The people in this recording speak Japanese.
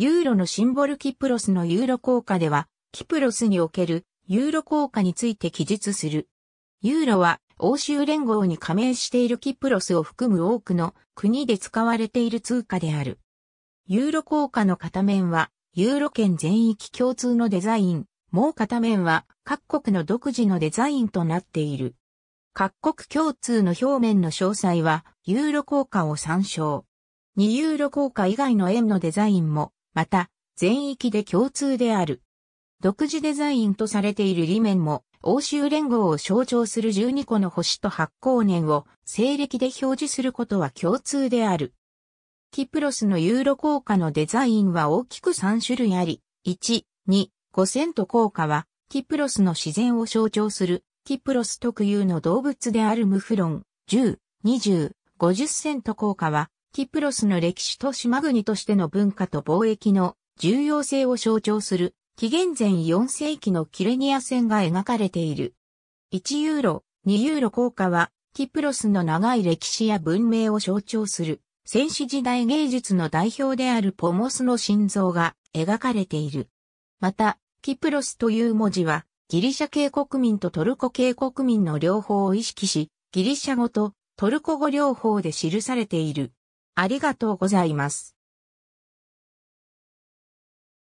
ユーロのシンボルキプロスのユーロ効果では、キプロスにおけるユーロ効果について記述する。ユーロは欧州連合に加盟しているキプロスを含む多くの国で使われている通貨である。ユーロ効果の片面は、ユーロ圏全域共通のデザイン、もう片面は各国の独自のデザインとなっている。各国共通の表面の詳細は、ユーロ効果を参照。2ユーロ効果以外の円のデザインも、また、全域で共通である。独自デザインとされている理面も、欧州連合を象徴する12個の星と発光年を西暦で表示することは共通である。キプロスのユーロ効果のデザインは大きく3種類あり、1、2、5%効果は、キプロスの自然を象徴する、キプロス特有の動物であるムフロン、10、20、50セント効果は、キプロスの歴史と島国としての文化と貿易の重要性を象徴する紀元前4世紀のキレニア戦が描かれている。1ユーロ、2ユーロ硬貨はキプロスの長い歴史や文明を象徴する戦士時代芸術の代表であるポモスの心臓が描かれている。また、キプロスという文字はギリシャ系国民とトルコ系国民の両方を意識し、ギリシャ語とトルコ語両方で記されている。ありがとうございます。